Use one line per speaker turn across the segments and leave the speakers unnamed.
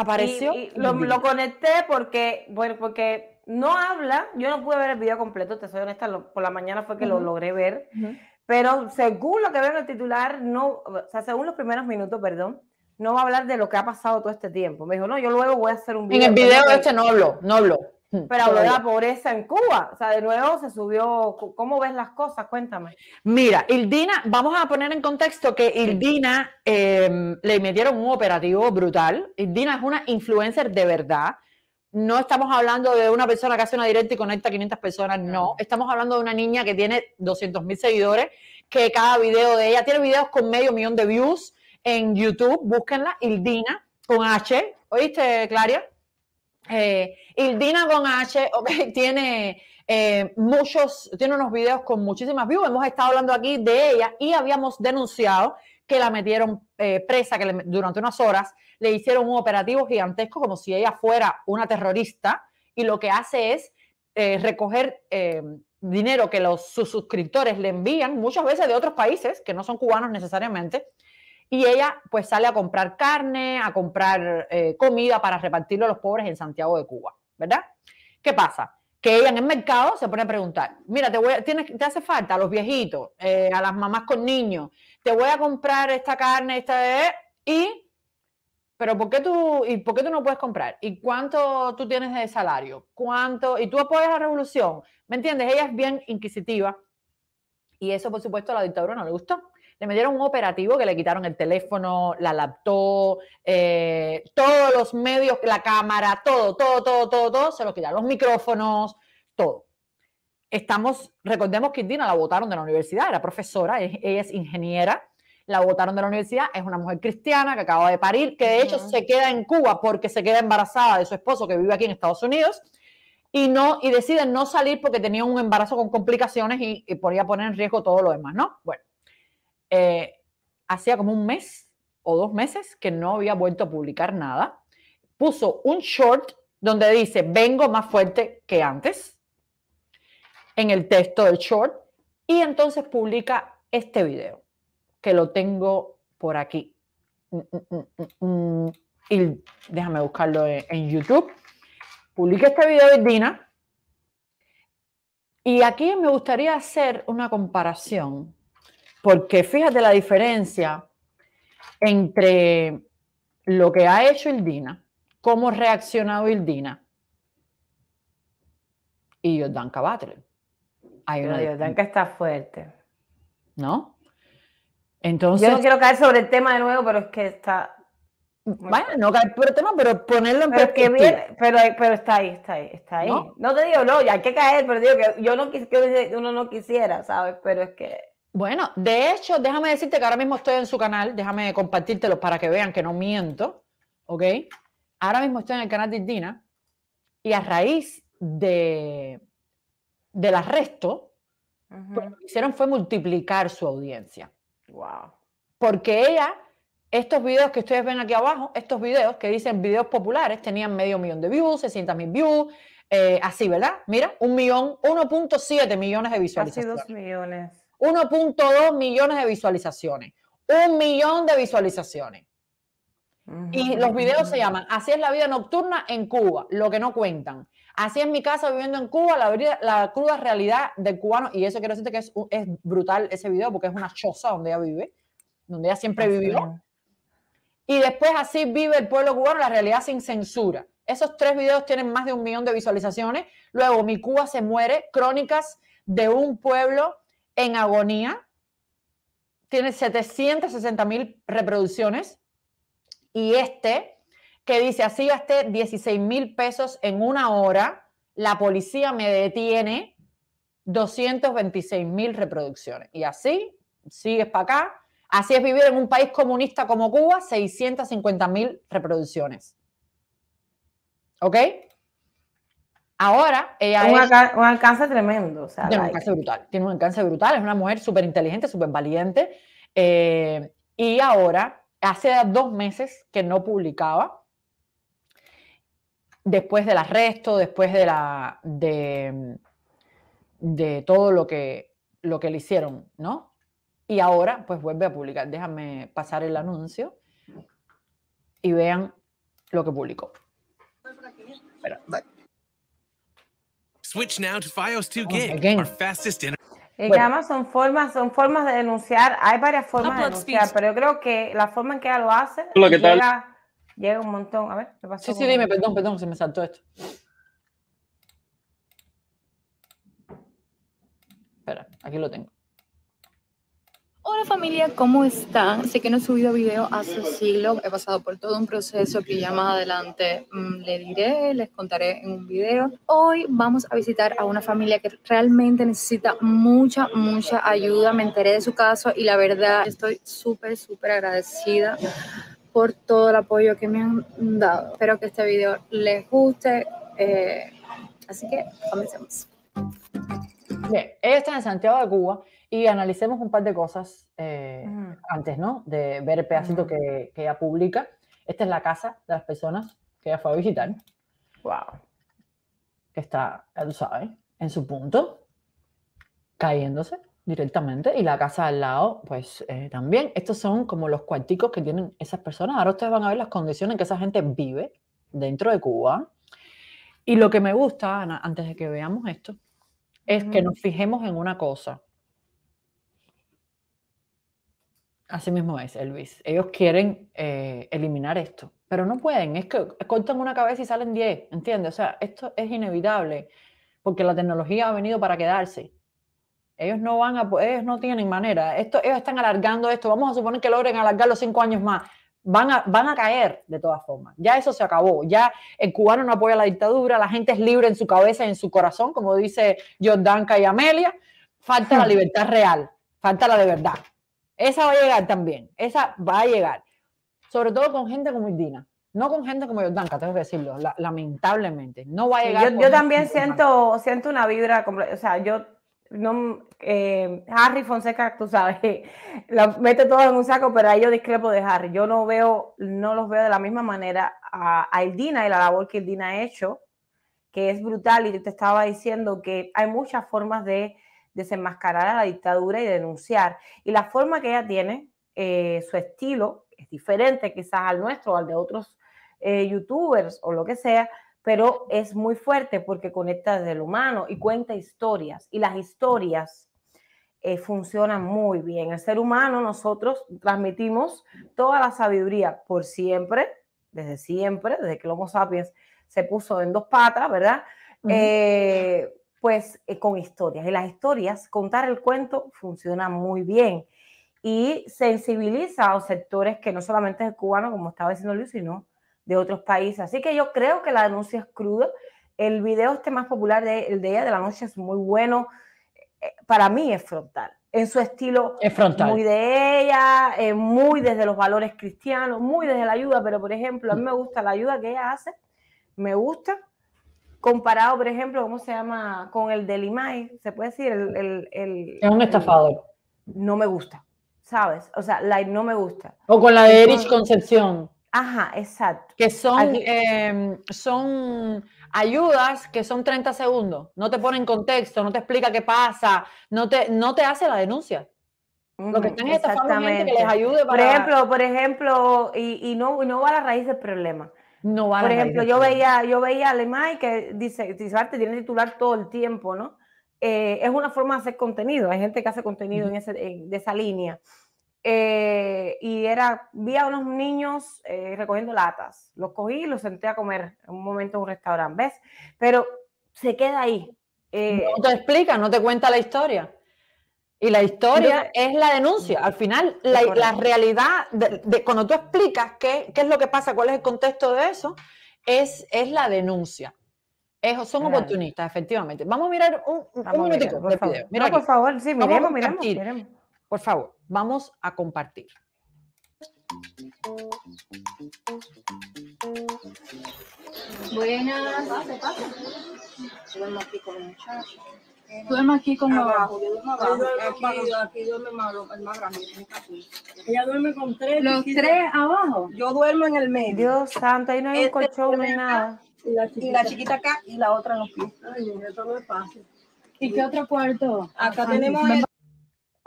Apareció. lo, conecté porque, bueno, porque no habla. Yo no pude ver el video completo, te soy honesta, por la mañana fue que lo logré ver. Pero según lo que veo en el titular, no, o sea, según los primeros minutos, perdón, no va a hablar de lo que ha pasado todo este tiempo. Me dijo, no, yo luego voy a
hacer un video. En el video este no hablo, no hablo. Mm, Pero habló de la
pobreza en Cuba. O sea, de nuevo se subió. ¿Cómo ves las cosas? Cuéntame.
Mira, Ildina, vamos a poner en contexto que Ildina em, le metieron un operativo brutal. Ildina es una influencer de verdad. No estamos hablando de una persona que hace una directa y conecta a 500 personas, no. Estamos hablando de una niña que tiene 200.000 seguidores, que cada video de ella tiene videos con medio millón de views en YouTube. Búsquenla, Ildina, con H. ¿Oíste, Claria? Eh, y Dina con H, tiene eh, muchos, tiene unos videos con muchísimas views. Hemos estado hablando aquí de ella y habíamos denunciado que la metieron eh, presa, que durante unas horas le hicieron un operativo gigantesco como si ella fuera una terrorista y lo que hace es recoger dinero que los, sus suscriptores le envían, muchas veces de otros países que no son cubanos necesariamente, y ella pues sale a comprar carne, a comprar eh, comida para repartirlo a los pobres en Santiago de Cuba, ¿verdad? ¿Qué pasa? Que ella en el mercado se pone a preguntar, mira, te, voy te hace falta a los viejitos, eh, a las mamás con niños, te voy a comprar esta carne, esta... de... y pero ¿por qué tú, y por qué tú no puedes comprar? ¿Y cuánto tú tienes de salario? ¿Cuánto? ¿Y tú apoyas la revolución? ¿Me entiendes? Ella es bien inquisitiva y eso, por supuesto, a la dictadura no le gustó le dieron un operativo que le quitaron el teléfono, la laptop, eh, todos los medios, la cámara, todo, todo, todo, todo, todo, se los quitaron, los micrófonos, todo. Estamos, recordemos que Indina la votaron de la universidad, era profesora, ella es ingeniera, la votaron de la universidad, es una mujer cristiana que acaba de parir, que de hecho se queda en Cuba porque se queda embarazada de su esposo que vive aquí en Estados Unidos y no y deciden no salir porque tenía un embarazo con complicaciones y podía poner en riesgo todo lo demás, ¿no? Bueno, eh, hacía como un mes o dos meses que no había vuelto a publicar nada. Puso un short donde dice, vengo más fuerte que antes, en el texto del short, y entonces publica este video, que lo tengo por aquí. Mm, mm, mm, y déjame buscarlo en, YouTube. Publica este video de Dina. Y aquí me gustaría hacer una comparación porque fíjate la diferencia entre lo que ha hecho Ildina, cómo ha reaccionado Ildina y Jordanka Butler. Hay una está fuerte. ¿No? Entonces. Yo no quiero
caer sobre el tema de nuevo, pero es que está. Bueno, no caer por el tema, pero ponerlo en pero perspectiva. pero, está ahí, está ahí, está ahí. ¿No? te digo, no, ya hay que caer, pero digo que yo no, que uno no quisiera, ¿sabes? Pero es que
bueno, de hecho, déjame decirte que ahora mismo estoy en su canal, déjame compartírtelo para que vean que no miento, ¿ok? Ahora mismo estoy en el canal de Indina y a raíz de, del arresto, pues, lo que hicieron fue multiplicar su audiencia. Wow. Porque ella, estos videos que ustedes ven aquí abajo, estos videos que dicen videos populares, tenían medio millón de views, 600 mil views, eh, así, ¿verdad? Mira, un millón, 1.7 millones de visualizaciones. Casi
dos millones.
1.2 millones de visualizaciones. Un millón de visualizaciones. y los videos se llaman Así es la vida nocturna en Cuba, lo que no cuentan. Así es mi casa viviendo en Cuba, la, la cruda realidad del cubano. Y eso quiero decirte que es, brutal ese video porque es una choza donde ella vive, donde ella siempre vivió. Y después así vive el pueblo cubano, la realidad sin censura. Esos tres videos tienen más de un millón de visualizaciones. Luego, Mi Cuba se muere, crónicas de un pueblo en agonía, tiene 760 mil reproducciones y este que dice así gasté 16 mil pesos en una hora, la policía me detiene 226 mil reproducciones y así sigues para acá. Así es vivir en un país comunista como Cuba, 650 mil reproducciones. ¿Ok? Ahora ella un, un alcance tremendo. tiene un alcance brutal, tiene un alcance brutal. Es una mujer súper inteligente, súper valiente. Eh, y ahora, hace dos meses que no publicaba, después del arresto, después de, la, de, todo lo que, lo que le hicieron, ¿no? Y ahora, pues vuelve a publicar. Déjame pasar el anuncio y vean lo que publicó. Switch now to Fios 2 Gig, our fastest internet. Eh,
son formas, son formas de denunciar. Hay varias formas de denunciar, pero yo creo que la forma en que ella lo hace llega, un montón. A ver, ¿qué pasó? Sí, sí, dime, perdón,
perdón, se me saltó esto. Espera, aquí lo tengo. Hola familia, ¿cómo están? Sé que no he subido video hace siglo, he pasado por todo un proceso que ya más adelante les mm, le diré, les contaré en un video. Hoy vamos a visitar a una familia que realmente necesita mucha, mucha ayuda. Me enteré de su caso y la verdad estoy súper, súper agradecida por todo el apoyo que me han dado.
Espero que este video les guste. Eh, así que comencemos.
Bien, ella está en Santiago de Cuba y analicemos un par de cosas eh, antes, ¿no? De ver el pedacito que, que, ella publica. Esta es la casa de las personas que ella fue a visitar. ¡Wow! Que está, tú sabes, en su punto, cayéndose directamente. Y la casa al lado, pues eh, también. Estos son como los cuarticos que tienen esas personas. Ahora ustedes van a ver las condiciones en que esa gente vive dentro de Cuba. Y lo que me gusta, Ana, antes de que veamos esto, es que nos fijemos en una cosa Así mismo es, Elvis. Ellos quieren eh, eliminar esto, pero no pueden. Es que cortan una cabeza y salen 10, ¿entiendes? O sea, esto es inevitable porque la tecnología ha venido para quedarse. Ellos no van a, ellos no tienen manera. Esto, ellos están alargando esto. Vamos a suponer que logren los cinco años más. Van a, van a caer de todas formas. Ya eso se acabó. Ya el cubano no apoya la dictadura. La gente es libre en su cabeza y en su corazón, como dice Jordanka y Amelia. Falta la hmm. libertad real. Falta la de verdad. Esa va a llegar también, esa va a llegar. Sobre todo con gente como Indina, no con gente como Yotanka, tengo que decirlo, lamentablemente. No va a llegar. yo, también siento, siento una vibra,
o sea, yo no, eh, Harry Fonseca, tú sabes, la mete todo en un saco, pero ahí yo discrepo de Harry. Yo no veo, no los veo de la misma manera a, a y la labor que Ildina ha hecho, que es brutal. Y te estaba diciendo que hay muchas formas de desenmascarar a la dictadura y denunciar. Y la forma que ella tiene, eh, su estilo, es diferente quizás al nuestro o al de otros eh, youtubers o lo que sea, pero es muy fuerte porque conecta desde lo humano y cuenta historias. Y las historias eh, funcionan muy bien. El ser humano, nosotros transmitimos toda la sabiduría por siempre, desde siempre, desde que el Homo sapiens se puso en dos patas, ¿verdad? pues eh, con historias. Y las historias, contar el cuento funciona muy bien y sensibiliza a sectores que no solamente es cubano, como estaba diciendo Luis, sino de otros países. Así que yo creo que la denuncia es cruda. El video este más popular, de, el de ella de la noche, es muy bueno. Eh, para mí es frontal. En su estilo es frontal. muy de ella, eh, muy desde los valores cristianos, muy desde la ayuda, pero por ejemplo, a mí me gusta la ayuda que ella hace, me gusta comparado, por ejemplo, ¿cómo se llama? Con el del IMAI, se puede decir, el... el, el es un estafador. no me gusta, ¿sabes?
O sea, la no me gusta. O con la de Erich Concepción. Ajá, exacto. Que son, em, son ayudas que son 30 segundos, no te ponen contexto, no te explica qué pasa, no te, no te hace la denuncia. Lo que están es gente que les ayude para... Por ejemplo,
por ejemplo y, y no, y no va a la raíz del problema.
Por ejemplo, yo
veía, yo veía a Lemay que dice, arte tiene titular todo el tiempo, ¿no? Eh, es una forma de hacer contenido, hay gente que hace contenido en de esa línea. Eh, y era, vi a unos niños eh, recogiendo latas, los cogí y los senté a comer en un momento en un restaurante, ¿ves? Pero se queda ahí. no
te explica, no te cuenta la historia. Y la historia es la denuncia. Al final, la, realidad, de, cuando tú explicas qué, qué, es lo que pasa, cuál es el contexto de eso, es, es la denuncia. Es, son oportunistas, efectivamente. Vamos a mirar un, un por favor. Mira por favor, sí, miremos, miremos, Por favor, vamos a compartir.
Buenas. pasa? aquí con el Duerme aquí con abajo, Aquí, duerme malo más, el más grande, Ella duerme con tres. ¿Los tres abajo? Yo duermo en el medio. Dios santo, ahí no hay un este colchón ni nada. Y la, chiquita acá y la otra en los Ay, esto no es fácil. ¿Y qué otro cuarto? Acá tenemos el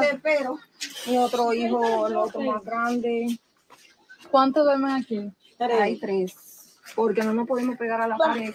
este, pero y otro hijo, el otro más grande. ¿Cuántos duermen aquí? Tres. Hay tres. Porque no nos podemos pegar a la pared.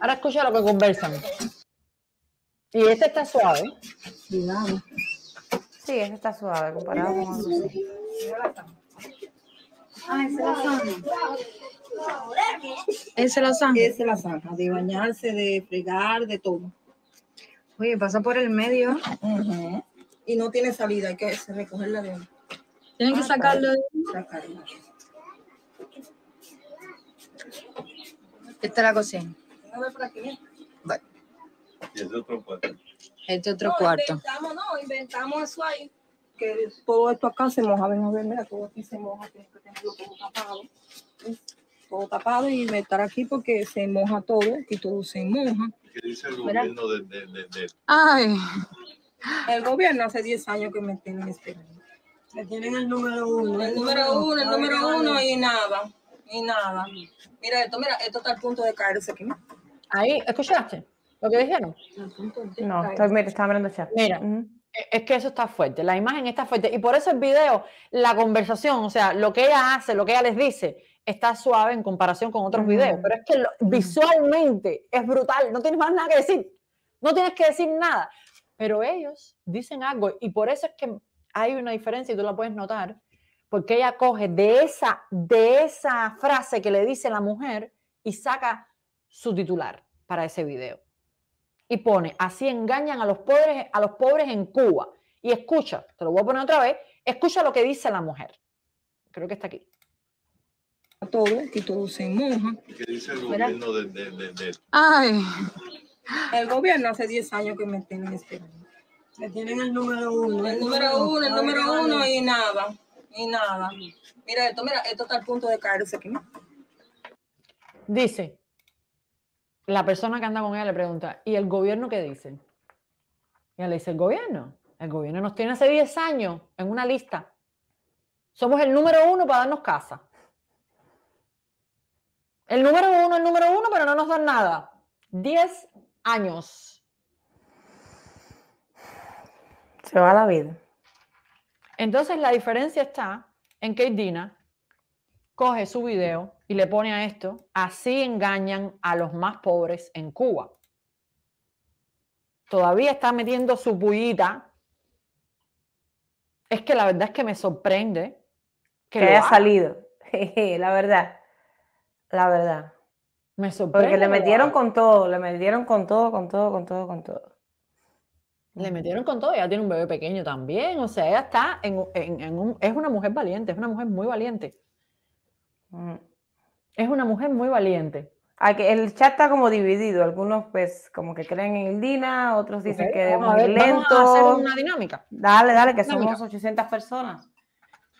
Ahora escucha lo que conversan. Y este está suave.
Sí, este está suave comparado con otros. Ah, ese la saca. Ese la saca. Ese la saca, de bañarse, de fregar, de todo. Oye, pasa por el medio. Y no tiene salida, hay que recogerla de Tienen que ah, sacarlo de
ahí. Esta es la cocina. Bueno. Y otro cuarto. Este otro cuarto.
Inventamos, no, inventamos eso ahí. Que todo esto acá se moja. Ven a ver, mira, todo aquí se moja. Tienes que tenerlo todo tapado. Todo tapado y meter aquí porque se moja todo y todo se moja.
¿Qué dice el gobierno de, de, de, de,
Ay. El gobierno hace 10 años que me tienen esperando. Me tienen el número uno. El número uno, el número uno y nada. Y nada. Mira esto, mira, esto está al punto de
caerse aquí. Ahí, ¿escuchaste lo que dijeron?
No, estaba mirando
Mira, e, es que eso está fuerte, la imagen está fuerte. Y por eso el video, la conversación, o sea, lo que ella hace, lo que ella les dice, está suave en comparación con otros videos. Pero es que visualmente es brutal, no tienes más nada que decir. No tienes que decir nada. Pero ellos dicen algo y por eso es que hay una diferencia y tú la puedes notar, porque ella coge de esa, de esa frase que le dice la mujer y saca su titular para ese video. Y pone, así engañan a los pobres, a los pobres en Cuba. Y escucha, te lo voy a poner otra vez, escucha lo que dice la mujer. Creo que está aquí.
Todo, que todo se moja. ¿Qué dice el gobierno de, de, Ay, el gobierno hace 10 años que me tienen esperando.
Me tienen el número uno. El número uno, el número uno y nada.
Y nada. Mira esto, mira, esto está al punto de caerse aquí.
Dice, la persona que anda con ella le pregunta, ¿y el gobierno qué dice? Y ella le dice, el gobierno. El gobierno nos tiene hace 10 años en una lista. Somos el número uno para darnos casa. El número uno, el número uno, pero no nos dan nada. 10 años. Se va la vida. Entonces la diferencia está en que Dina coge su video y le pone a esto, así engañan a los más pobres en Cuba. Todavía está metiendo su bullita. Es que la verdad es que me sorprende
que, haya salido.
la verdad. La verdad. Me sorprende. Porque le metieron con todo, le metieron con
todo, con todo, con todo, con todo.
Le metieron con todo, ya tiene un bebé pequeño también, o sea, ella está en un, es una mujer valiente, es una mujer muy valiente. Mm. Es una mujer muy valiente. el
chat está como dividido. Algunos, pues, como que creen en Dina, otros dicen que es muy lento. Vamos a hacer una
dinámica. Dale, dale, que somos
800 personas.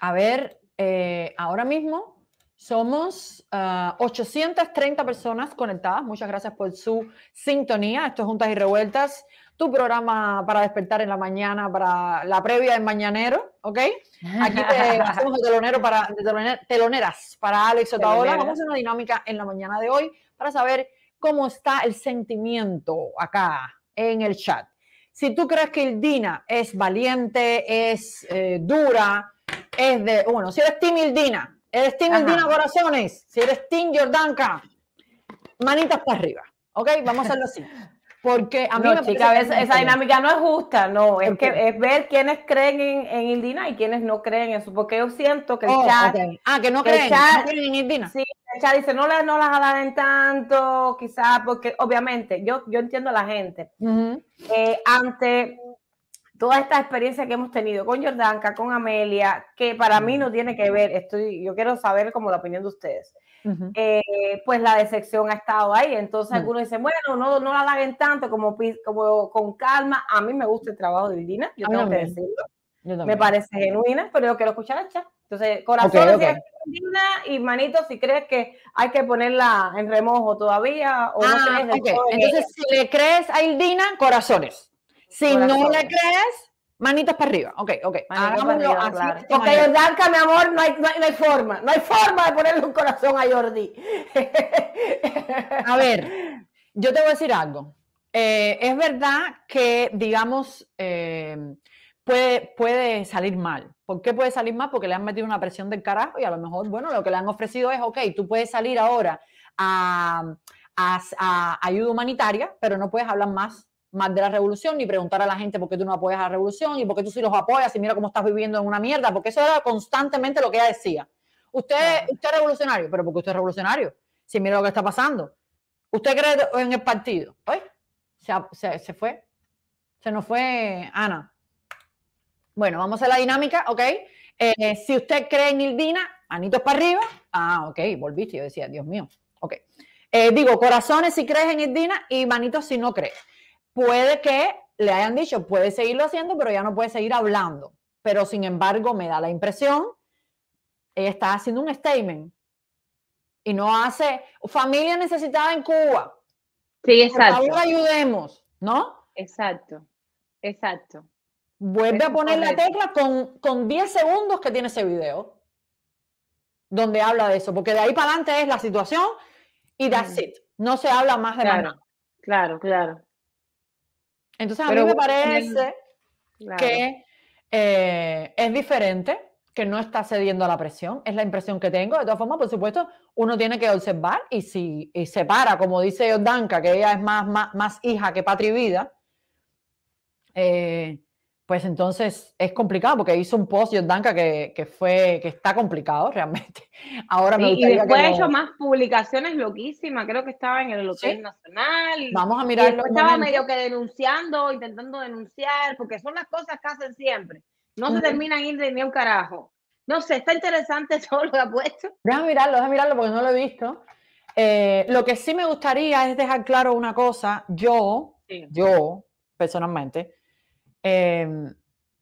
A ver, eh, ahora mismo somos 830 ah, personas conectadas. Muchas gracias por su sintonía. Esto es Juntas y Revueltas, tu programa para despertar en la mañana, para la previa del mañanero, ¿ok? Aquí te hacemos telonero para, teloneras para Alex Otaola. Vamos a hacer una dinámica en la mañana de hoy para saber cómo está el sentimiento acá en el chat. Si tú crees que Dina es valiente, es eh, dura, es de... Bueno, si eres Tim Dina ¿Eres Team en Indina Corazones? Si eres Team Jordanka, manitas para arriba. ¿Ok? Vamos a hacerlo así. Porque a mí no, me esa dinámica
no es justa, no. Es que es ver quiénes creen en, Indina y quiénes no creen en eso. Porque yo siento que el oh, chat. Ah, que no creen, creen en Indina. Sí, el chat dice, no, las no las aladen tanto, quizás, porque obviamente yo, yo entiendo a la gente. Uh toda esta experiencia que hemos tenido con Jordanka, con Amelia, que para mí no tiene que ver, estoy, yo quiero saber como la opinión de ustedes, eh, pues la decepción ha estado ahí. Entonces algunos dicen, bueno, no, la hagan tanto como, con calma. A mí me gusta el trabajo de Virginia, yo tengo que decirlo.
me parece genuina,
pero yo quiero escuchar a Entonces, corazones. okay, y manito, si crees que hay que ponerla en remojo todavía o no ah, crees Entonces, si
le crees a Ildina, corazones. Si no le crees, manitas para arriba. Ok, ok. Hagámoslo así. porque mi amor, no hay, forma. No hay forma de ponerle un corazón a Jordi. a ver, yo te voy a decir algo. Eh, es verdad que, digamos, eh, puede, puede salir mal. ¿Por qué puede salir mal? Porque le han metido una presión del carajo y a lo mejor, bueno, lo que le han ofrecido es, ok, tú puedes salir ahora a ayuda humanitaria, pero no puedes hablar más más de la revolución, ni preguntar a la gente por qué tú no apoyas a la revolución y por qué tú sí los apoyas y mira cómo estás viviendo en una mierda, porque eso era constantemente lo que ella decía. Usted, usted es revolucionario, pero porque usted es revolucionario, si mira lo que está pasando. Usted cree en el partido. Pues, se, fue. Se nos fue Ana. Bueno, vamos a la dinámica, ¿ok? Eh, si usted cree en Ildina, manitos para arriba. Ah, ok, volviste. Yo decía, Dios mío. Ok. Eh, digo, corazones si crees en irdina y manitos si no crees puede que le hayan dicho, puede seguirlo haciendo, pero ya no puede seguir hablando. Pero sin embargo, me da la impresión, ella está haciendo un statement y no hace familia necesitada en Cuba. Sí, exacto. ayudemos, ¿no? Exacto, exacto. Vuelve a poner la tecla con, 10 segundos que tiene ese video donde habla de eso, porque de ahí para adelante es la situación y that's it. No se habla más de nada. Claro, claro. Entonces a mí me parece que eh, es diferente, que no está cediendo a la presión, es la impresión que tengo. De todas formas, por supuesto, uno tiene que observar y si se para, como dice Danka, que ella es más, más, hija que patria vida, eh, pues entonces es complicado porque hizo un post Jordanka que, que fue que está complicado realmente. Ahora me y después ha hecho
más publicaciones loquísimas, creo que estaba en el Hotel Nacional. Vamos a mirar. Estaba medio que denunciando, intentando denunciar, porque son las cosas que hacen siempre. No se terminan ir de ni un carajo. No sé, está interesante
todo lo que ha puesto. a mirarlo, a mirarlo porque no lo he visto. Eh, lo que sí me gustaría es dejar claro una cosa, yo, yo personalmente, Em,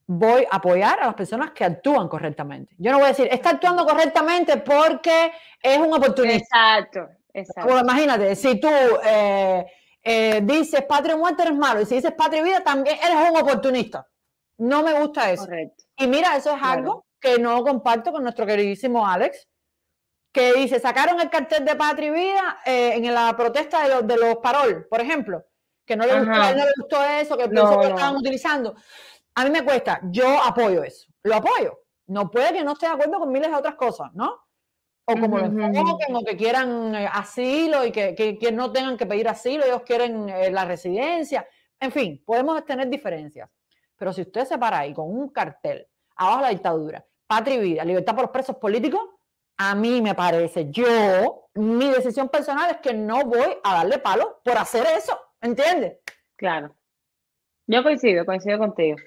voy a apoyar a las personas que actúan correctamente. Yo no voy a decir, está actuando correctamente porque es un oportunista.
Exacto, exacto.
imagínate, si tú eh, eh, dices patria muerte eres malo, y si dices patria vida también eres un oportunista. No me gusta eso. Correcto. Y mira, eso es algo que no comparto con nuestro queridísimo Alex, que dice, sacaron el cartel de patria y vida eh, en la protesta de, los, de los parol, por ejemplo que no le, gustó, eso, que pensó lo estaban utilizando. A mí me cuesta, yo apoyo eso, lo apoyo. No puede que no esté de acuerdo con miles de otras cosas, ¿no? O como o que quieran eh, asilo y que, no tengan que pedir asilo, ellos quieren eh, la residencia. En fin, podemos tener diferencias. Pero si usted se para ahí con un cartel abajo de la dictadura, patria y vida, libertad por los presos políticos, a mí me parece, yo, mi decisión personal es que no voy a darle palo por hacer eso. ¿Entiendes? Claro. Yo coincido, coincido
contigo.